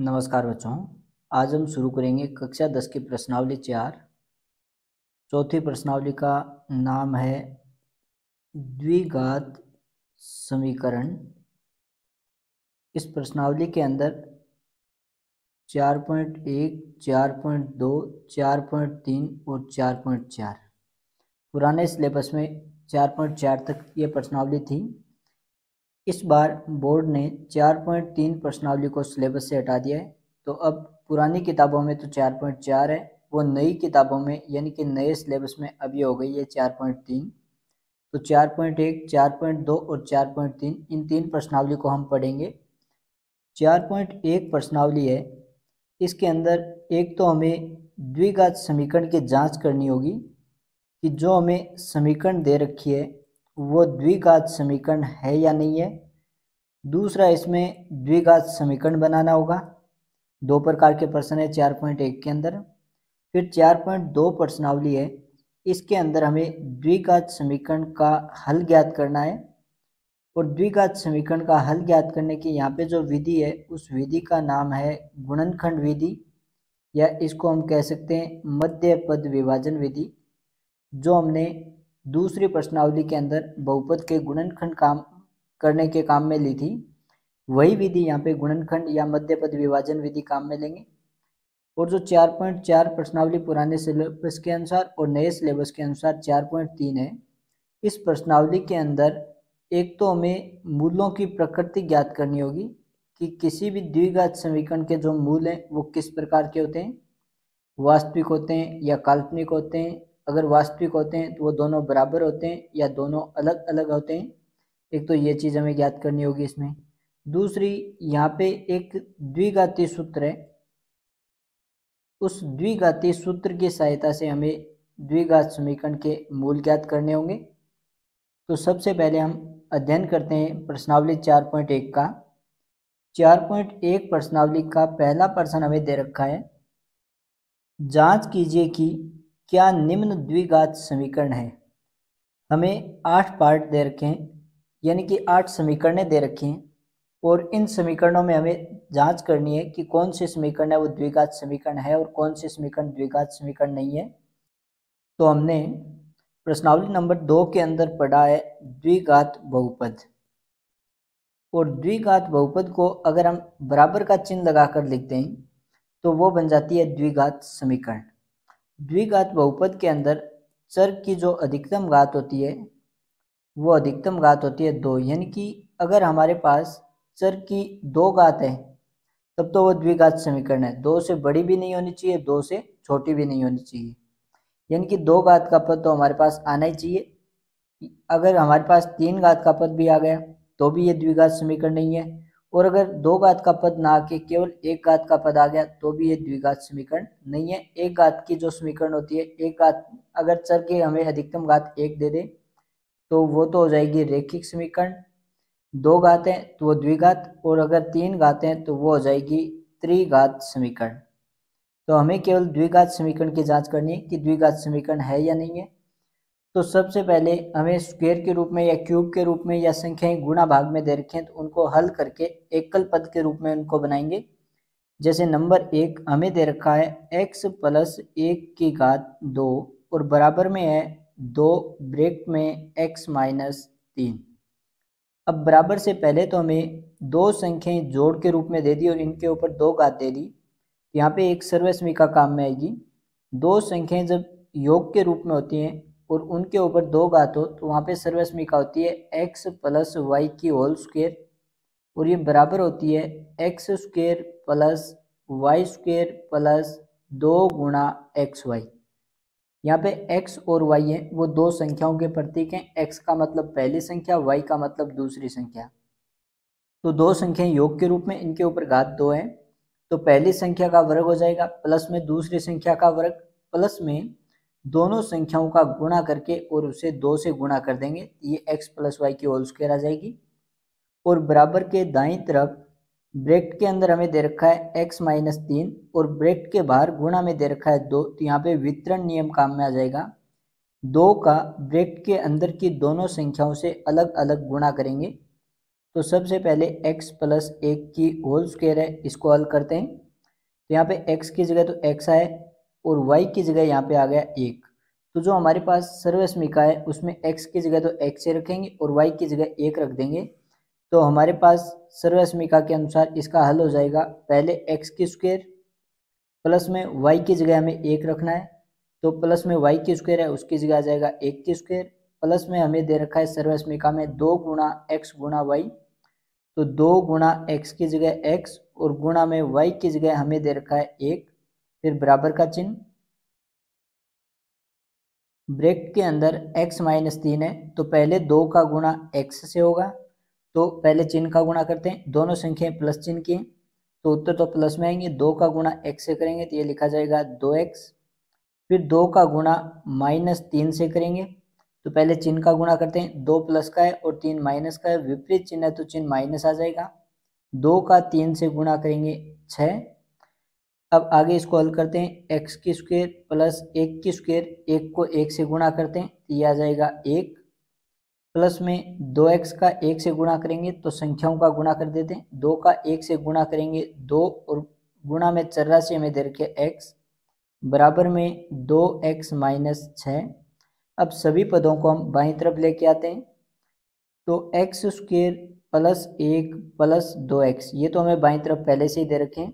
नमस्कार बच्चों आज हम शुरू करेंगे कक्षा दस की प्रश्नावली चार चौथी प्रश्नावली का नाम है द्विघात समीकरण इस प्रश्नावली के अंदर चार पॉइंट एक चार पॉइंट दो चार पॉइंट तीन और चार पॉइंट चार पुराने सिलेबस में चार पॉइंट चार तक ये प्रश्नावली थी इस बार बोर्ड ने 4.3 प्रश्नावली को सिलेबस से हटा दिया है तो अब पुरानी किताबों में तो 4.4 है वो नई किताबों में यानी कि नए सिलेबस में अब ये हो गई है 4.3 तो 4.1 4.2 और 4.3 इन तीन प्रश्नावली को हम पढ़ेंगे 4.1 प्रश्नावली है इसके अंदर एक तो हमें द्विघात समीकरण की जांच करनी होगी कि जो हमें समीकरण दे रखी है वो द्विघात समीकरण है या नहीं है दूसरा इसमें द्विघात समीकरण बनाना होगा दो प्रकार के प्रश्न है चार पॉइंट एक के अंदर फिर चार पॉइंट दो प्रश्नावली है इसके अंदर हमें द्विघात समीकरण का हल ज्ञात करना है और द्विघात समीकरण का हल ज्ञात करने की यहाँ पे जो विधि है उस विधि का नाम है गुणनखंड विधि या इसको हम कह सकते हैं मध्य पद विभाजन विधि जो हमने दूसरी प्रश्नावली के अंदर बहुपद के गुणनखंड काम करने के काम में ली थी वही विधि यहाँ पे गुणनखंड या मध्य पद विभाजन विधि काम में लेंगे और जो 4.4 प्रश्नावली पुराने सिलेबस के अनुसार और नए सिलेबस के अनुसार 4.3 है इस प्रश्नावली के अंदर एक तो हमें मूलों की प्रकृति ज्ञात करनी होगी कि किसी भी द्विघात समीकरण के जो मूल हैं वो किस प्रकार के होते हैं वास्तविक होते हैं या काल्पनिक होते हैं अगर वास्तविक होते हैं तो वो दोनों बराबर होते हैं या दोनों अलग अलग होते हैं एक तो ये चीज़ हमें ज्ञात करनी होगी इसमें दूसरी यहाँ पे एक द्विघाती सूत्र है उस द्विघाती सूत्र की सहायता से हमें द्विघात समीकरण के मूल ज्ञात करने होंगे तो सबसे पहले हम अध्ययन करते हैं प्रश्नावली चार पॉइंट एक का चार पॉइंट एक प्रश्नावली का पहला प्रश्न हमें दे रखा है जांच कीजिए कि क्या निम्न द्विघात समीकरण है हमें आठ पार्ट दे रखे हैं यानी कि आठ समीकरणें दे रखी हैं और इन समीकरणों में हमें जांच करनी है कि कौन से समीकरण है वो द्विघात समीकरण है और कौन से समीकरण द्विघात समीकरण नहीं है तो हमने प्रश्नावली नंबर दो के अंदर पढ़ा है द्विघात बहुपद और द्विघात बहुपद को अगर हम बराबर का चिन्ह लगाकर लिखते हैं तो वो बन जाती है द्विघात समीकरण द्विघात बहुपद के अंदर चर की जो अधिकतम घात होती है वो अधिकतम घात होती है दो यानी कि अगर हमारे पास चर की दो घात है तब तो वो द्विघात समीकरण है दो से बड़ी भी नहीं होनी चाहिए दो से छोटी भी नहीं होनी चाहिए यानी कि दो घात का पद तो हमारे पास आना ही चाहिए अगर हमारे पास तीन घात का पद भी आ गया तो भी ये द्विघात समीकरण नहीं है और अगर दो घात का पद ना आके केवल एक घात का पद आ गया तो भी ये द्विघात समीकरण नहीं है एक घात की जो समीकरण होती है एक घात अगर चर के हमें अधिकतम घात एक दे दे तो वो तो हो जाएगी रेखिक समीकरण दो हैं तो वो द्विघात और अगर तीन हैं तो वो हो जाएगी त्रिघात समीकरण तो हमें केवल द्विघात समीकरण की जांच करनी है कि द्विघात समीकरण है या नहीं है तो सबसे पहले हमें स्क्वेयर के रूप में या क्यूब के रूप में या संख्याएं गुणा भाग में दे रखें तो उनको हल करके एकल पद के रूप में उनको बनाएंगे जैसे नंबर एक हमें दे रखा है एक्स प्लस एक की घात दो और बराबर में है दो ब्रेक में x माइनस तीन अब बराबर से पहले तो हमें दो संख्याएं जोड़ के रूप में दे दी और इनके ऊपर दो घात दे दी यहाँ पे एक सर्वस्मी का काम में आएगी दो संख्याएं जब योग के रूप में होती हैं और उनके ऊपर दो घात हो तो वहाँ पे सर्वस्मी का होती है एक्स प्लस वाई की होल स्क्वेयर और ये बराबर होती है X square plus Y square plus दो गुणा एक्स वाई यहाँ पे x और y है वो दो संख्याओं के प्रतीक हैं x का मतलब पहली संख्या y का मतलब दूसरी संख्या तो दो संख्याएं योग के रूप में इनके ऊपर घात दो है तो पहली संख्या का वर्ग हो जाएगा प्लस में दूसरी संख्या का वर्ग प्लस में दोनों संख्याओं का गुणा करके और उसे दो से गुणा कर देंगे ये x प्लस वाई की होल स्क्वायर आ जाएगी और बराबर के दाएं तरफ ब्रेक के अंदर हमें दे रखा है एक्स माइनस तीन और ब्रेक के बाहर गुणा में दे रखा है दो तो यहाँ पे वितरण नियम काम में आ जाएगा दो का ब्रेक के अंदर की दोनों संख्याओं से अलग अलग गुणा करेंगे तो सबसे पहले x प्लस एक की होल स्क्वेयर है इसको हल करते हैं तो यहाँ पे x की जगह तो x आए और y की जगह यहाँ पे आ गया एक तो जो हमारे पास सर्वस्मिका है उसमें एक्स की जगह तो एक्स रखेंगे और वाई की जगह एक रख देंगे तो हमारे पास सर्वस्मिका के अनुसार इसका हल हो जाएगा पहले एक्स की स्क्वेयर प्लस में वाई की जगह हमें एक रखना है तो प्लस में वाई की स्क्वेयर है उसकी जगह आ जाएगा एक की स्क्वेयर प्लस में हमें दे रखा है सर्वस्मिका में दो गुणा एक्स गुणा वाई तो दो गुणा एक्स की जगह एक्स और गुणा में वाई की जगह हमें दे रखा है एक फिर बराबर का चिन्ह ब्रेक के अंदर x माइनस तीन है तो पहले दो का गुणा x से होगा तो पहले चिन्ह का गुणा करते हैं दोनों संख्याएं प्लस चिन्ह की हैं तो उत्तर तो प्लस में आएंगे दो का गुणा एक्स से करेंगे तो ये लिखा जाएगा दो एक्स फिर दो का गुणा माइनस तीन से करेंगे तो पहले चिन्ह का गुणा करते हैं दो प्लस का है और तीन माइनस का है विपरीत चिन्ह है तो चिन्ह माइनस आ जाएगा दो का तीन से गुणा करेंगे छः अब आगे इसको हल करते हैं एक्स की स्क्वेयर प्लस एक की स्क्वेयर एक को एक से गुणा करते हैं तो ये आ जाएगा एक प्लस में दो एक्स का एक से गुणा करेंगे तो संख्याओं का गुणा कर देते हैं दो का एक से गुणा करेंगे दो और गुणा में चौरासी हमें दे रखे एक्स बराबर में दो एक्स माइनस छः अब सभी पदों को हम बाई तरफ लेके आते हैं तो एक्स स्क्वेयर प्लस एक प्लस दो एक्स ये तो हमें बाई तरफ पहले से ही दे रखे हैं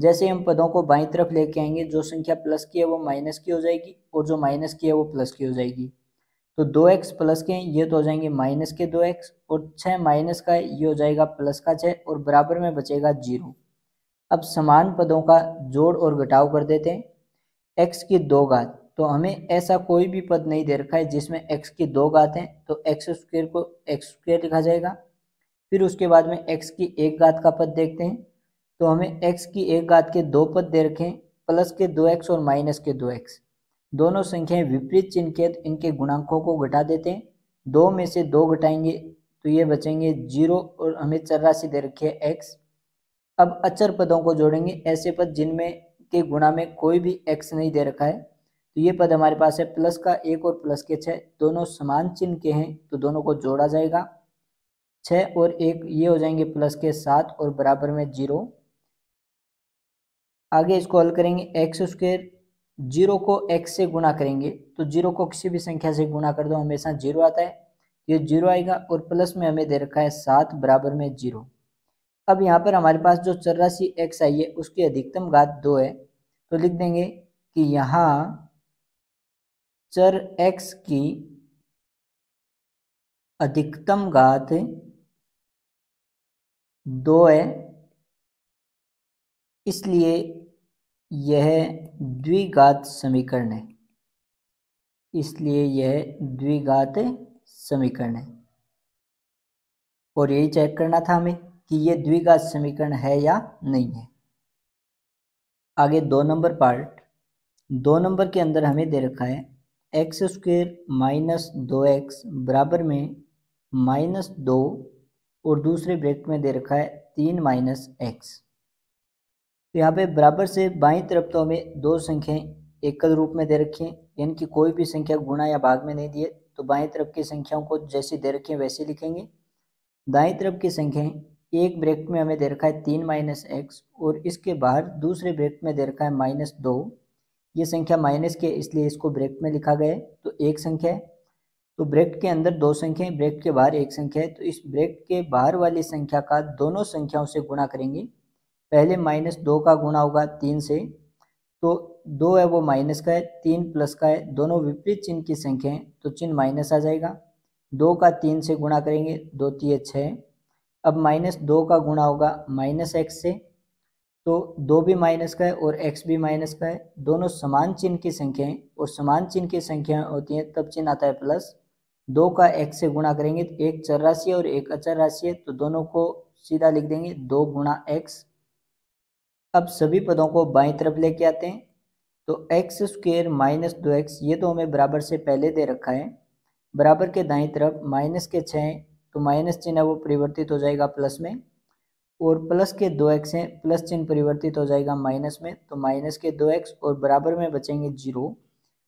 जैसे हम पदों को बाई तरफ लेके आएंगे जो संख्या प्लस की है वो माइनस की हो जाएगी और जो माइनस की है वो प्लस की हो जाएगी तो दो एक्स प्लस के हैं ये तो हो जाएंगे माइनस के दो एक्स और छः माइनस का ये हो जाएगा प्लस का छः और बराबर में बचेगा जीरो अब समान पदों का जोड़ और घटाव कर देते हैं एक्स की दो घात तो हमें ऐसा कोई भी पद नहीं दे रखा है जिसमें एक्स की दो घात हैं तो एक्स स्क्वेयर को एक्स स्क्वेयर लिखा जाएगा फिर उसके बाद में एक्स की एक घात का पद देखते हैं तो हमें एक्स की एक घात के दो पद दे रखे हैं प्लस के दो एक्स और माइनस के दो एक्स दोनों संख्याएं विपरीत चिन्ह के इनके गुणांकों को घटा देते हैं दो में से दो घटाएंगे तो ये बचेंगे जीरो और हमें राशि दे रखी है एक्स अब अचर पदों को जोड़ेंगे ऐसे पद जिनमें के गुणा में कोई भी एक्स नहीं दे रखा है तो ये पद हमारे पास है प्लस का एक और प्लस के छः दोनों समान चिन्ह के हैं तो दोनों को जोड़ा जाएगा छः और एक ये हो जाएंगे प्लस के सात और बराबर में जीरो आगे इसको हल करेंगे एक्स स्क्वेयर जीरो को एक्स से गुणा करेंगे तो जीरो को किसी भी संख्या से गुणा कर दो हमेशा जीरो आता है ये जीरो आएगा और प्लस में हमें दे रखा है सात बराबर में जीरो अब यहाँ पर हमारे पास जो चौरासी एक्स आई है उसकी अधिकतम घात दो है तो लिख देंगे कि यहाँ चर एक्स की अधिकतम घात दो है इसलिए यह द्विघात समीकरण है इसलिए यह द्विघात समीकरण है और यही चेक करना था हमें कि यह द्विघात समीकरण है या नहीं है आगे दो नंबर पार्ट दो नंबर के अंदर हमें दे रखा है एक्स स्क्वेयर माइनस दो एक्स बराबर में माइनस दो और दूसरे ब्रेक में दे रखा है तीन माइनस एक्स तो यहाँ पे बराबर से बाई तरफ तो हमें दो संख्याएं एकल रूप में दे रखी हैं यानी कि कोई भी संख्या गुणा या भाग में नहीं दिए तो बाएं तरफ की संख्याओं को जैसी दे रखी है वैसे लिखेंगे दाएं तरफ की संख्याएं एक ब्रेक में हमें दे रखा है तीन माइनस एक्स और इसके बाहर दूसरे ब्रेक में दे रखा है माइनस दो ये संख्या माइनस के इसलिए इसको ब्रेक में लिखा गया है तो एक संख्या है तो ब्रेक के अंदर दो संख्याएं ब्रेक के बाहर एक संख्या है तो इस ब्रेक के बाहर वाली संख्या का दोनों संख्याओं से गुणा करेंगे पहले माइनस दो का गुणा होगा तीन से तो दो है वो माइनस का है तीन प्लस का है दोनों विपरीत चिन्ह की संख्या है तो चिन्ह माइनस आ जाएगा दो का तीन से गुणा करेंगे दो तीय छः अब माइनस दो का गुणा होगा माइनस एक्स से तो दो भी माइनस का है और एक्स भी माइनस का है दोनों समान चिन्ह की संख्याएं और समान चिन्ह की संख्या होती हैं तब चिन्ह आता है प्लस दो का एक्स से गुणा करेंगे तो एक चर राशि है और एक अचर राशि है तो दोनों को सीधा लिख देंगे दो गुणा एक्स अब सभी पदों को बाई तरफ लेके आते हैं तो एक्स स्क्वेयर माइनस दो एक्स ये तो हमें बराबर से पहले दे रखा है बराबर के दाई तरफ माइनस के छः तो माइनस चिन्ह है वो परिवर्तित हो जाएगा प्लस में और प्लस के दो एक्स हैं प्लस चिन्ह परिवर्तित हो जाएगा माइनस में तो माइनस के दो एक्स और बराबर में बचेंगे जीरो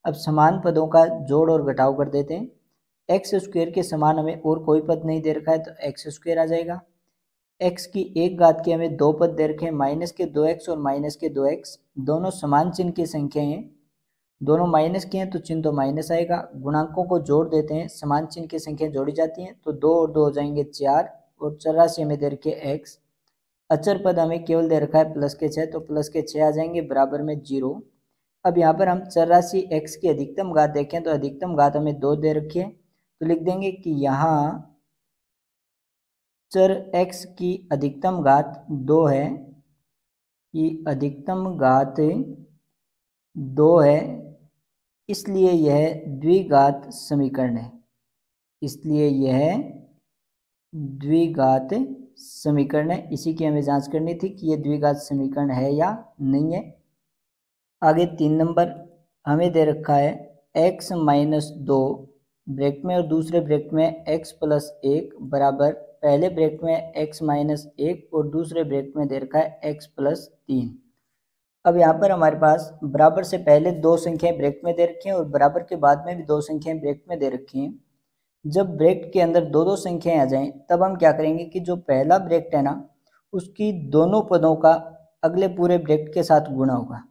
अब समान पदों का जोड़ और घटाव कर देते हैं एक्स स्क्वेयर के समान हमें और कोई पद नहीं दे रखा है तो एक्स स्क्वेयर आ जाएगा एक्स की एक घात के हमें दो पद दे रखे हैं माइनस के दो एक्स और माइनस के दो एक्स दोनों समान चिन्ह की संख्या हैं दोनों माइनस के हैं तो चिन्ह तो माइनस आएगा गुणांकों को जोड़ देते हैं समान चिन्ह की संख्या जोड़ी जाती हैं तो दो और दो हो जाएंगे चार और चौरासी हमें दे रखे एक्स अचर पद हमें केवल दे रखा है प्लस के छः तो प्लस के छः आ जाएंगे बराबर में जीरो अब यहाँ पर हम चौरासी एक्स की अधिकतम घात देखें तो अधिकतम घात हमें दो दे रखी है तो लिख देंगे कि यहाँ चर एक्स की अधिकतम घात दो है कि अधिकतम घात दो है इसलिए यह द्विघात समीकरण है इसलिए यह द्विघात समीकरण है इसी की हमें जांच करनी थी कि यह द्विघात समीकरण है या नहीं है आगे तीन नंबर हमें दे रखा है x माइनस दो ब्रेक में और दूसरे ब्रेक में x प्लस एक बराबर पहले ब्रेक में एक्स माइनस एक और दूसरे ब्रेक में दे रखा है एक्स प्लस तीन अब यहाँ पर हमारे पास बराबर से पहले दो संख्याएं ब्रेक में दे रखी हैं और बराबर के बाद में भी दो संख्याएं ब्रेक में दे रखी हैं जब ब्रेक के अंदर दो दो संख्याएं आ जाएं तब हम क्या करेंगे कि जो पहला ब्रेक है ना उसकी दोनों पदों का अगले पूरे ब्रेक के साथ गुणा होगा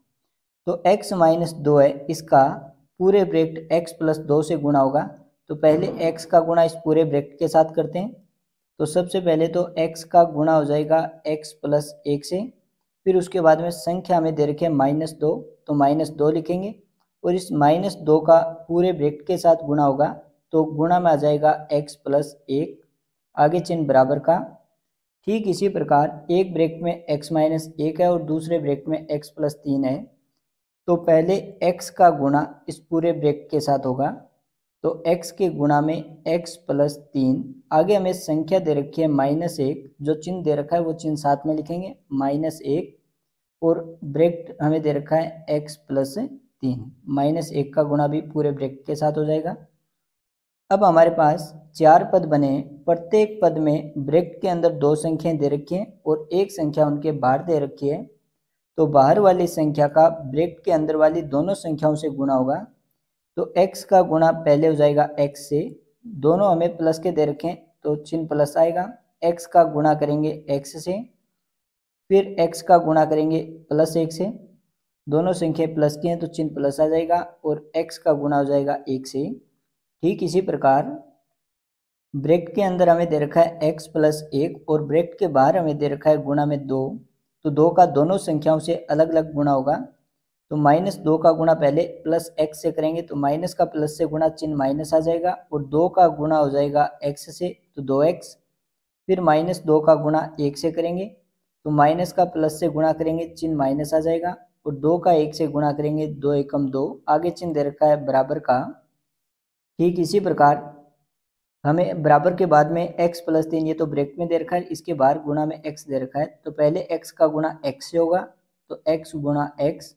तो x माइनस दो है इसका पूरे ब्रेक x प्लस दो से गुणा होगा तो पहले x का गुणा इस पूरे ब्रेक के साथ करते हैं तो सबसे पहले तो x का गुणा हो जाएगा x प्लस एक से फिर उसके बाद में संख्या में दे रखे माइनस दो तो माइनस दो लिखेंगे और इस माइनस दो का पूरे ब्रेक के साथ गुणा होगा तो गुणा में आ जाएगा x प्लस एक आगे चिन्ह बराबर का ठीक इसी प्रकार एक ब्रेक में x माइनस एक है और दूसरे ब्रेक में x प्लस तीन है तो पहले x का गुणा इस पूरे ब्रेक के साथ होगा तो x के गुणा में x प्लस तीन आगे हमें संख्या दे रखी है माइनस एक जो चिन्ह दे रखा है वो चिन्ह साथ में लिखेंगे माइनस एक और ब्रेक हमें दे रखा है x प्लस तीन माइनस एक का गुणा भी पूरे ब्रेक के साथ हो जाएगा अब हमारे पास चार पद बने प्रत्येक पद में ब्रेक के अंदर दो संख्याएं दे रखी हैं और एक संख्या उनके बाहर दे रखी है तो बाहर वाली संख्या का ब्रेक के अंदर वाली दोनों संख्याओं से गुणा होगा तो x का गुणा पहले हो जाएगा x से दोनों हमें प्लस के दे रखें तो चिन्ह प्लस आएगा x का गुणा करेंगे x से फिर x का गुणा करेंगे प्लस एक से दोनों संख्या प्लस की हैं तो चिन्ह प्लस आ जाएगा और x का गुणा हो जाएगा एक से ठीक इसी प्रकार ब्रेक के अंदर हमें दे रखा है x प्लस एक और ब्रेक के बाहर हमें दे रखा है गुणा में दो तो दो का दोनों संख्याओं से अलग अलग गुणा होगा तो माइनस दो का गुणा पहले प्लस एक्स से करेंगे तो माइनस का प्लस से गुणा चिन्ह माइनस आ जाएगा और दो का गुणा हो जाएगा एक्स से तो दो एक्स फिर माइनस दो का गुणा एक से करेंगे तो माइनस का प्लस से गुणा करेंगे चिन्ह माइनस आ जाएगा और दो का एक से गुणा करेंगे दो एकम दो आगे चिन्ह दे रखा है बराबर का ठीक इसी प्रकार हमें बराबर के बाद में एक्स प्लस तीन ये तो ब्रेक में दे रखा है इसके बाहर गुणा में एक्स दे रखा है तो पहले एक्स का गुणा एक्स से होगा तो एक्स गुणा एक्स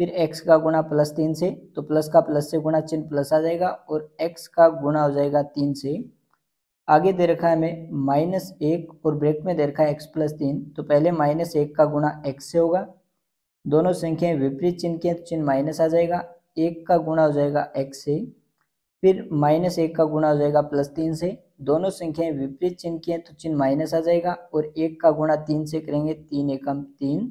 फिर x का गुणा प्लस तीन से तो प्लस का प्लस से गुणा चिन्ह प्लस आ जाएगा और x का गुणा हो जाएगा तीन से आगे दे रखा है हमें माइनस एक और ब्रेक में दे रखा है x प्लस तीन तो पहले माइनस एक का गुणा x से होगा दोनों संख्याएं विपरीत चिन्ह के तो चिन्ह माइनस आ जाएगा एक का गुणा हो जाएगा x से फिर माइनस एक का गुणा हो जाएगा प्लस तीन से दोनों संख्याएं विपरीत चिन्ह की हैं तो चिन्ह माइनस आ जाएगा और एक का गुणा तीन से करेंगे तीन एकम तीन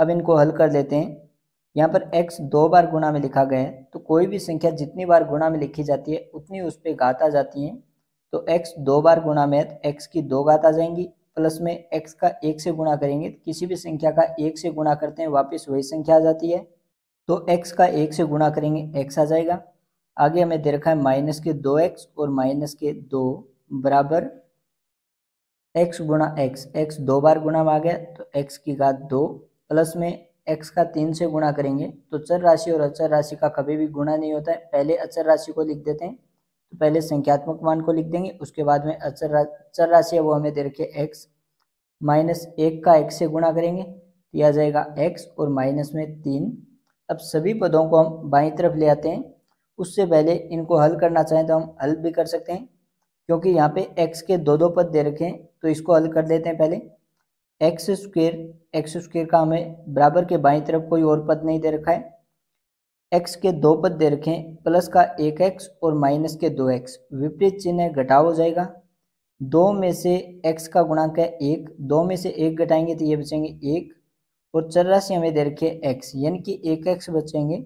अब इनको हल कर लेते हैं यहाँ पर x दो बार गुणा में लिखा गया है तो कोई भी संख्या जितनी बार गुणा में लिखी जाती है उतनी उस पर घात आ जाती है तो x दो बार गुणा में है तो एक्स की दो घात आ जाएंगी प्लस में x का एक से गुणा करेंगे तो किसी भी संख्या का एक से गुणा करते हैं वापस वही संख्या आ जाती है तो x का एक से गुणा करेंगे x आ जाएगा आगे हमें दे रखा है माइनस के दो एक्स और माइनस के दो बराबर एक्स गुणा एक्स एक्स दो बार गुणा में आ गया तो एक्स की घात दो प्लस में एक्स का तीन से गुणा करेंगे तो चर राशि और अचर राशि का कभी भी गुणा नहीं होता है पहले अचर राशि को लिख देते हैं तो पहले संख्यात्मक मान को लिख देंगे उसके बाद में अचर रा, चर राशि है वो हमें दे रखे एक्स माइनस एक का एक्स से गुणा करेंगे तो यह आ जाएगा एक्स और माइनस में तीन अब सभी पदों को हम बाई तरफ ले आते हैं उससे पहले इनको हल करना चाहें तो हम हल भी कर सकते हैं क्योंकि यहाँ पे एक्स के दो दो पद दे रखे हैं तो इसको हल कर लेते हैं पहले एक्स स्क्वेयर एक्स स्क्वेयर का हमें बराबर के बाई तरफ कोई और पद नहीं दे रखा है एक्स के दो पद दे रखे हैं प्लस का एक एक्स और माइनस के दो एक्स विपरीत चिन्ह घटाव हो जाएगा दो में से एक्स का गुणांक है एक दो में से एक घटाएंगे तो ये बचेंगे एक और राशि हमें दे रखे एक्स यानी कि एक एक्स बचेंगे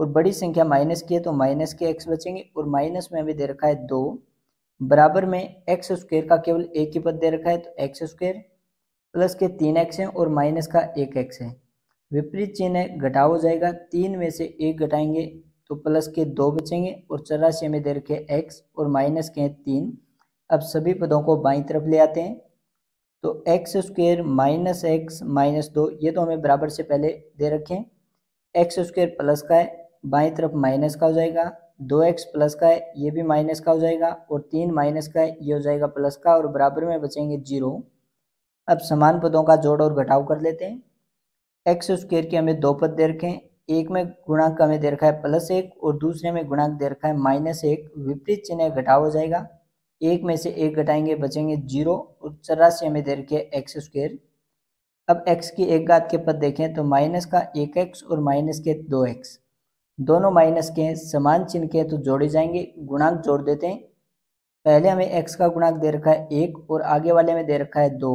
और बड़ी संख्या माइनस की है तो माइनस के एक्स बचेंगे और माइनस में हमें दे रखा है दो बराबर में एक्स स्क्वेयर का केवल एक ही पद दे रखा है तो एक्स स्क्वेयर प्लस के तीन एक्स हैं और माइनस का एक एक्स है विपरीत चिन्ह है घटा हो जाएगा तीन में से एक घटाएंगे तो प्लस के दो बचेंगे और चौरासी में दे रखे एक्स और माइनस के तीन अब सभी पदों को बाई तरफ ले आते हैं तो X square minus X minus दो ये तो हमें बराबर से पहले दे रखें एक्स स्क्वेयर प्लस का है बाई तरफ माइनस का हो जाएगा दो एक्स प्लस का है ये भी माइनस का हो जाएगा और तीन माइनस का है ये हो जाएगा प्लस का और बराबर में बचेंगे जीरो अब समान पदों का जोड़ और घटाव कर लेते हैं एक्स स्क्वेयर के हमें दो पद दे रखे हैं एक में गुणांक हमें दे रखा है प्लस एक और दूसरे में गुणांक दे रखा है माइनस एक विपरीत चिन्ह घटाव हो जाएगा एक में से एक घटाएंगे बचेंगे जीरो और चौरासी हमें दे रखे है एक्स स्क्वेयर अब एक्स की एक घात के पद देखें तो माइनस का एक एक्स और माइनस के दो एक्स दोनों माइनस के हैं समान चिन्ह के तो जोड़े जाएंगे गुणांक जोड़ देते हैं पहले हमें एक्स का गुणांक दे रखा है एक और आगे वाले में दे रखा है दो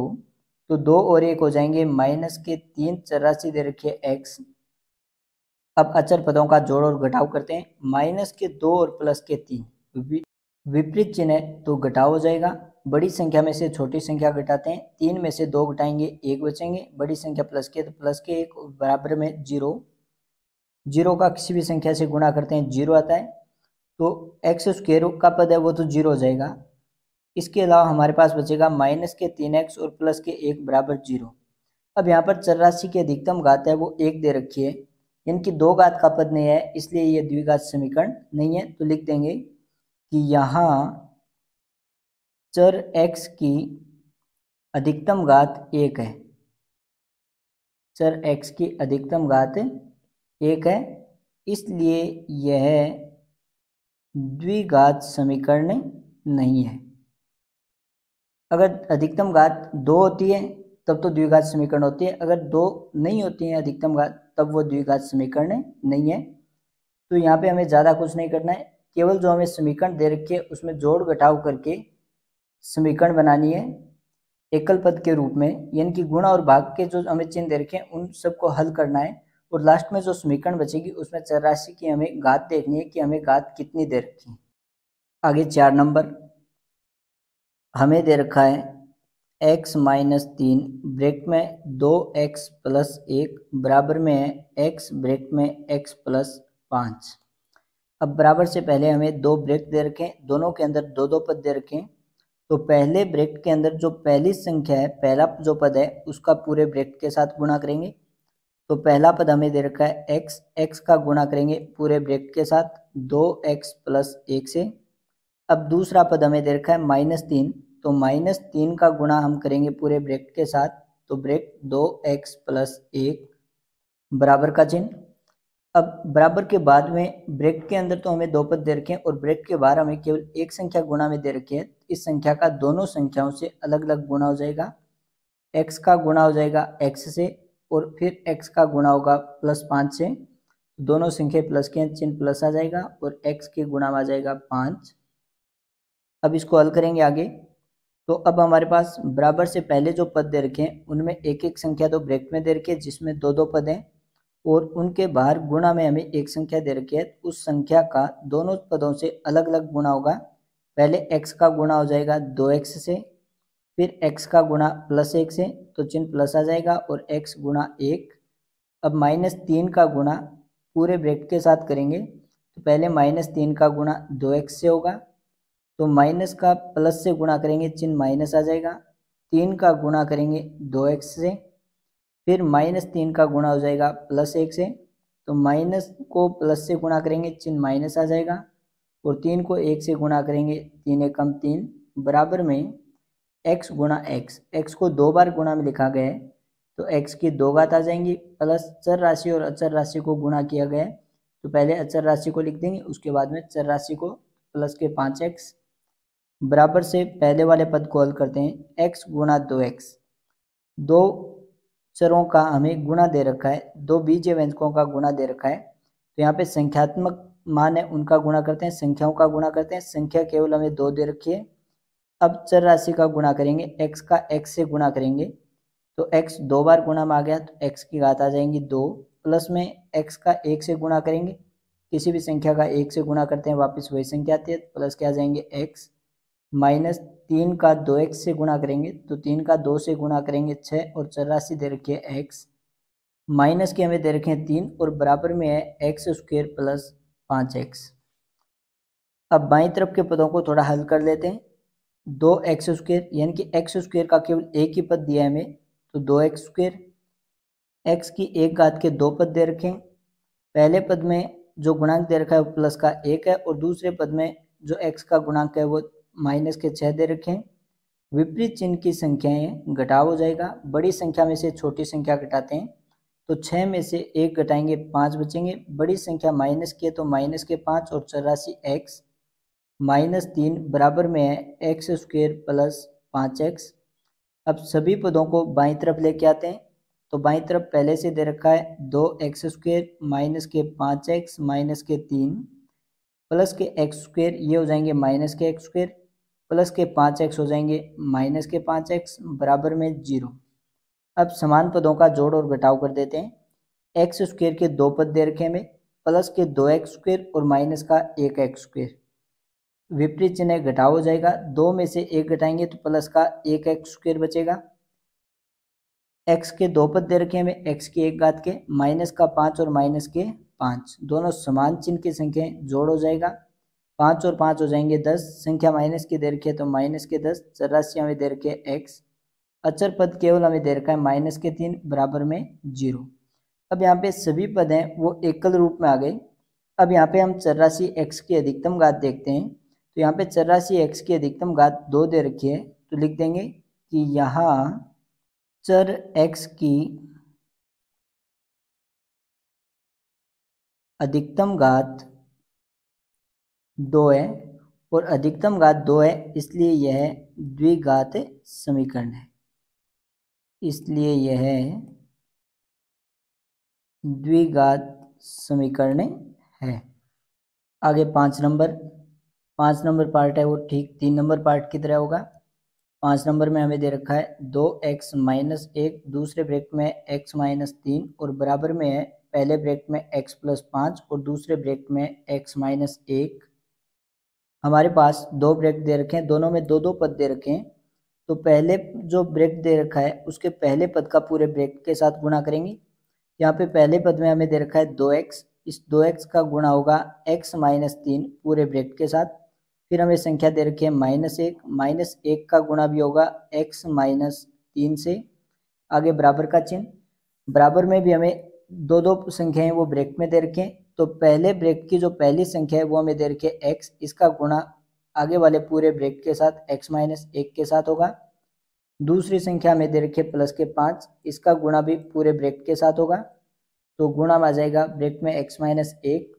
तो दो और एक हो जाएंगे माइनस के तीन चौरासी दे रखिए एक्स अब अचर पदों का जोड़ और घटाव करते हैं माइनस के दो और प्लस के तीन विपरीत चिन्ह है तो घटाव हो जाएगा बड़ी संख्या में से छोटी संख्या घटाते हैं तीन में से दो घटाएंगे एक बचेंगे बड़ी संख्या प्लस के तो प्लस के एक बराबर में जीरो जीरो का किसी भी संख्या से गुणा करते हैं जीरो आता है तो एक्स स्क्वेयर का पद है वो तो जीरो हो जाएगा इसके अलावा हमारे पास बचेगा माइनस के तीन एक्स और प्लस के एक बराबर जीरो अब यहाँ पर चर्रासी की अधिकतम घात है वो एक दे रखी है यानी कि दो घात का पद नहीं है इसलिए ये द्विघात समीकरण नहीं है तो लिख देंगे कि यहाँ चर एक्स की अधिकतम घात एक है चर एक्स की अधिकतम घात एक है इसलिए यह द्विघात समीकरण नहीं है अगर अधिकतम घात दो होती है तब तो द्विघात समीकरण होती है अगर दो नहीं होती है अधिकतम घात तब वो द्विघात समीकरण नहीं है तो यहाँ पे हमें ज़्यादा कुछ नहीं करना है केवल जो हमें समीकरण दे रखे उसमें जोड़ घटाव करके समीकरण बनानी है एकल पद के रूप में यानी कि गुण और भाग के जो हमें चिन्ह दे रखे हैं उन सबको हल करना है और लास्ट में जो समीकरण बचेगी उसमें राशि की हमें घात देखनी है कि हमें घात कितनी दे रखी है आगे चार नंबर हमें दे रखा है x माइनस तीन ब्रेक में दो एक्स प्लस एक बराबर में है x ब्रेक में x प्लस पाँच अब बराबर से पहले हमें दो ब्रेक दे रखें दोनों के अंदर दो दो पद दे रखें तो पहले ब्रेक के अंदर जो पहली संख्या है पहला जो पद है उसका पूरे ब्रेक के साथ गुणा करेंगे तो पहला पद हमें दे रखा है x x का गुणा करेंगे पूरे ब्रेक के साथ दो एक्स प्लस एक से अब दूसरा पद हमें दे रखा है माइनस तीन तो माइनस तीन का गुणा हम करेंगे पूरे ब्रेक के साथ तो ब्रेक दो एक्स प्लस एक बराबर का चिन्ह अब बराबर के बाद में ब्रेक के अंदर तो हमें दो पद दे रखे हैं और ब्रेक के बाहर हमें केवल एक संख्या गुणा में दे रखी है इस संख्या का दोनों संख्याओं से अलग अलग गुणा हो जाएगा एक्स का गुणा हो जाएगा एक्स से और फिर एक्स का गुणा होगा प्लस पाँच से दोनों संख्या प्लस के चिन्ह प्लस आ जाएगा और एक्स के गुणा में आ जाएगा पाँच अब इसको हल करेंगे आगे तो अब हमारे पास बराबर से पहले जो पद दे रखे हैं उनमें एक एक संख्या तो ब्रेक में दे रखी है जिसमें दो दो पद हैं और उनके बाहर गुणा में हमें एक संख्या दे रखी है तो उस संख्या का दोनों पदों से अलग अलग गुणा होगा पहले एक्स का गुणा हो जाएगा दो एक्स से फिर एक्स का गुणा प्लस एक से तो चिन्ह प्लस आ जाएगा और एक्स गुणा एक अब माइनस तीन का गुणा पूरे ब्रेक के साथ करेंगे तो पहले माइनस तीन का गुणा दो एक्स से होगा तो माइनस का प्लस से गुणा करेंगे चिन्ह माइनस आ जाएगा तीन का गुणा करेंगे दो एक्स से फिर माइनस तीन का गुणा हो जाएगा प्लस एक से तो माइनस को प्लस से गुणा करेंगे चिन्ह माइनस आ जाएगा और तीन को एक से गुणा करेंगे तीन एक कम तीन बराबर में एक्स गुणा एक्स एक्स को दो बार गुणा में लिखा गया है तो एक्स की दो घात आ जाएंगी प्लस चर राशि और अचर राशि को गुणा किया गया है तो पहले अचर राशि को लिख देंगे उसके बाद में चर राशि को प्लस के पाँच एक्स बराबर से पहले वाले पद को हल करते हैं एक्स गुणा दो एक्स दो चरों का हमें गुणा दे रखा है दो बीजे व्यंजकों का गुणा दे रखा है तो यहाँ पे संख्यात्मक मान है उनका गुणा करते हैं संख्याओं का गुणा करते हैं संख्या केवल हमें दो दे रखी है अब चर राशि का गुणा करेंगे एक्स का एक्स से गुणा करेंगे तो एक्स दो बार गुणा में आ गया तो एक्स की घात आ जाएंगी दो प्लस में एक्स का एक से गुणा करेंगे किसी भी संख्या का एक से गुणा करते हैं वापस वही संख्या आती है प्लस के आ जाएंगे एक्स माइनस तीन का दो एक्स से गुणा करेंगे तो तीन का दो से गुणा करेंगे छः और चौरासी दे रखिए एक्स माइनस के हमें दे रखे हैं तीन और बराबर में है एक्स स्क्वेयर प्लस पाँच एक्स अब बाई तरफ के पदों को थोड़ा हल कर लेते हैं दो एक्स स्क्वेयर यानी कि एक्स स्क्वेयर का केवल एक ही पद दिया है हमें तो दो एक्स स्क्वेयर एक्स की एक घात के दो पद दे रखे हैं पहले पद में जो गुणांक दे रखा है वो प्लस का एक है और दूसरे पद में जो एक्स का गुणांक है वो माइनस के छह दे रखें विपरीत चिन्ह की संख्याएं घटाव हो जाएगा बड़ी संख्या में से छोटी संख्या घटाते हैं तो छः में से एक घटाएंगे पाँच बचेंगे बड़ी संख्या माइनस की है तो माइनस के पाँच और चौरासी एक्स माइनस तीन बराबर में है एक्स स्क्वेयर प्लस पाँच एक्स अब सभी पदों को बाई तरफ लेके आते हैं तो बाई तरफ पहले से दे रखा है दो एक्स स्क्वेयर माइनस के पाँच एक्स माइनस के तीन प्लस के एक्स स्क्वेयर ये हो जाएंगे माइनस के एक्स स्क्वेयर प्लस के पाँच एक्स हो जाएंगे माइनस के पाँच एक्स बराबर में जीरो अब समान पदों का जोड़ और घटाव कर देते हैं एक्स स्क्वेयर के दो पद दे रखे हमें प्लस के दो एक्स स्क्वेयर और माइनस का एक एक्स स्क्वेयर विपरीत चिन्ह घटाव हो जाएगा दो में से एक घटाएंगे तो प्लस का एक एक्स स्क्वेयर बचेगा एक्स के दो पद दे रखे हमें एक्स के एक घात के माइनस का पाँच और माइनस के पाँच दोनों समान चिन्ह की संख्या जोड़ हो जाएगा पाँच और पाँच हो जाएंगे दस संख्या माइनस की दे रखी है तो माइनस के दस चौरासी हमें दे रखे एक्स अचर पद केवल हमें दे रखा है माइनस के तीन बराबर में जीरो अब यहाँ पे सभी पद हैं वो एकल रूप में आ गए अब यहाँ पे हम चौरासी एक्स की अधिकतम घात देखते हैं तो यहाँ पे चौरासी एक्स की अधिकतम घात दो दे रखी है तो लिख देंगे कि यहाँ चर एक्स की अधिकतम घात दो है और अधिकतम घात दो है इसलिए यह द्विघात समीकरण है इसलिए यह द्विघात समीकरण है आगे पाँच नंबर पाँच नंबर पार्ट है वो ठीक तीन नंबर पार्ट की तरह होगा पाँच नंबर में हमें दे रखा है दो एक्स माइनस एक दूसरे ब्रेक में एक्स माइनस तीन और बराबर में है पहले ब्रेक में एक्स प्लस पाँच और दूसरे ब्रेक में एक्स माइनस एक हमारे पास दो ब्रेक दे रखे हैं दोनों में दो दो पद दे रखे हैं तो पहले जो ब्रेक दे रखा है उसके पहले पद का पूरे ब्रेक के साथ गुणा करेंगे यहाँ पे पहले पद में हमें दे रखा है दो एक्स इस दो एक्स का गुणा होगा एक्स माइनस तीन पूरे ब्रेक के साथ फिर हमें संख्या दे रखी है माइनस एक माइनस एक का गुणा भी होगा एक्स माइनस तीन से आगे बराबर का चिन्ह बराबर में भी हमें दो दो संख्याएं वो ब्रेक में दे रखें तो पहले ब्रेक की जो पहली संख्या है वो हमें दे रखी है एक्स इसका गुणा आगे वाले पूरे ब्रेक के साथ एक्स माइनस एक के साथ होगा दूसरी संख्या हमें दे रखी है प्लस के पाँच इसका गुणा भी पूरे ब्रेक के साथ होगा तो गुणा में आ जाएगा ब्रेक में एक्स माइनस एक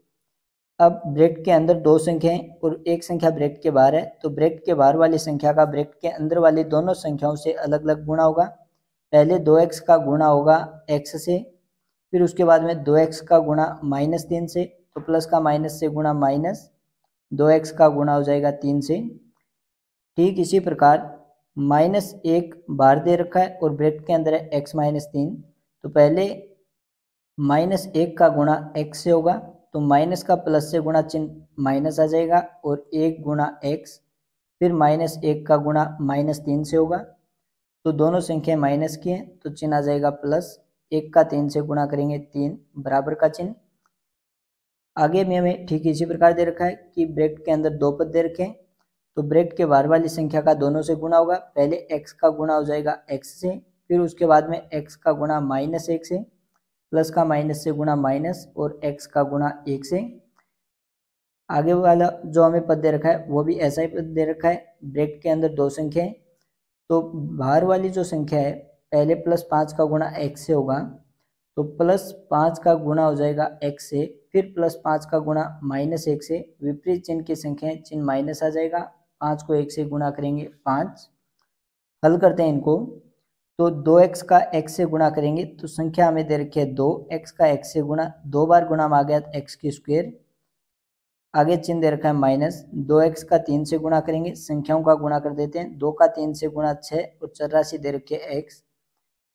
अब ब्रेक के अंदर दो संख्याएं और एक संख्या ब्रेक के बाहर है तो ब्रेक के बाहर वाली संख्या का ब्रेक के अंदर वाली दोनों संख्याओं से अलग अलग गुणा होगा पहले दो एक्स का गुणा होगा एक्स से फिर उसके बाद में दो एक्स का गुणा माइनस तीन से तो प्लस का माइनस से गुणा माइनस दो एक्स का गुणा हो जाएगा तीन से ठीक इसी प्रकार माइनस एक बार दे रखा है और ब्रेक के अंदर है एक्स माइनस तीन तो पहले माइनस एक का गुणा एक्स से होगा तो माइनस का प्लस से गुणा चिन्ह माइनस आ जाएगा और एक गुणा एक्स फिर माइनस एक का गुणा माइनस तीन से होगा तो दोनों संख्याएं माइनस की हैं तो चिन्ह आ जाएगा प्लस एक का तीन से गुणा करेंगे तीन बराबर का चिन्ह आगे में हमें ठीक इसी प्रकार दे रखा है कि ब्रेक के अंदर दो पद दे रखे हैं तो ब्रेक के बाहर वाली संख्या का दोनों से गुणा होगा पहले एक्स का गुणा हो जाएगा एक्स से फिर उसके बाद में एक्स का गुणा माइनस एक से प्लस का माइनस से गुणा माइनस और एक्स का गुणा एक से आगे वाला जो हमें पद दे रखा है वो भी ऐसा ही पद दे रखा है ब्रेक के अंदर दो संख्या है तो बाहर वाली जो संख्या है पहले प्लस पाँच का गुणा एक्स से होगा तो प्लस पाँच का गुणा हो जाएगा एक्स से फिर प्लस पाँच का गुणा माइनस एक से विपरीत चिन्ह की संख्या चिन्ह माइनस आ जाएगा पाँच को एक से गुणा करेंगे पाँच हल करते हैं इनको तो दो एक्स का एक्स से गुणा करेंगे तो संख्या हमें दे रखी है दो एक्स का एक्स से गुणा दो बार गुणा में आ गया एक्स की स्क्वेयर आगे चिन्ह दे रखा है माइनस दो एक्स का तीन से गुणा करेंगे संख्याओं का गुणा कर देते हैं दो का तीन से गुणा छः और चौरासी दे रखे एक्स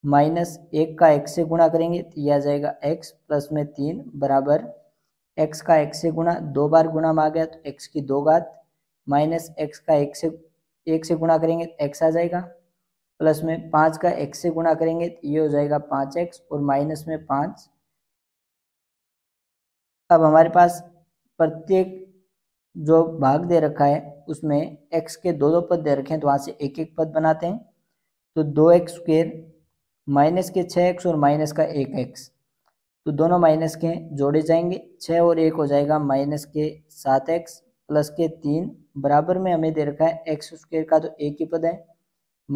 माइनस एक का एक्स से गुणा करेंगे तो यह आ जाएगा एक्स प्लस में तीन बराबर एक्स का एक्स से गुणा दो बार गुणा में आ गया तो एक्स की दो घात माइनस एक्स का एक से एक से गुणा करेंगे तो एक्स आ जाएगा प्लस में पाँच का एक्स से गुणा करेंगे तो ये हो जाएगा पाँच एक्स और माइनस में पाँच अब हमारे पास प्रत्येक जो भाग दे रखा है उसमें एक्स के दो दो पद दे रखे हैं तो वहाँ से एक एक पद बनाते हैं तो दो एक्स स्क्वेयर माइनस के छः एक्स और माइनस का एक एक्स तो दोनों माइनस के जोड़े जाएंगे छः और एक हो जाएगा माइनस के सात एक्स प्लस के तीन बराबर में हमें दे रखा है एक्स स्क्वेयर का तो एक ही पद है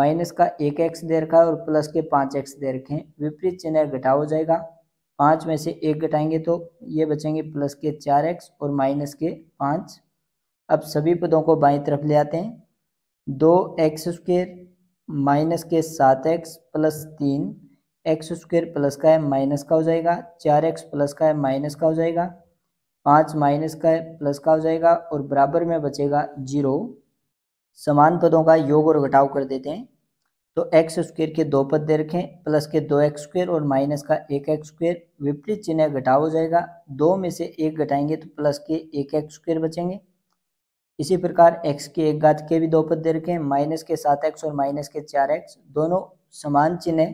माइनस का एक एक्स दे रखा है और प्लस के पाँच एक्स दे रखे हैं विपरीत चिन्ह घटा हो जाएगा पाँच में से एक घटाएंगे तो ये बचेंगे प्लस के चार एक्स और माइनस के पाँच अब सभी पदों को बाई तरफ ले आते हैं दो एक्स स्क्वेयर माइनस के सात एक्स प्लस तीन एक्स स्क्वेयर प्लस का है माइनस का हो जाएगा चार एक्स प्लस का है माइनस का हो जाएगा पाँच माइनस का है प्लस का हो जाएगा और बराबर में बचेगा जीरो समान पदों का योग और घटाव कर देते हैं तो एक्स स्क्वेयर के दो पद दे रखें प्लस के दो एक्स स्क्वेयर और माइनस का एक एक्स स्क्वेयर विपरीत चिन्ह घटाव हो जाएगा दो में से एक घटाएंगे तो प्लस के एक एक्स स्क्वेयर बचेंगे इसी प्रकार x के एक घात के भी दो पद दे रखे हैं माइनस के सात एक्स और माइनस के चार एक्स दोनों समान चिन्ह है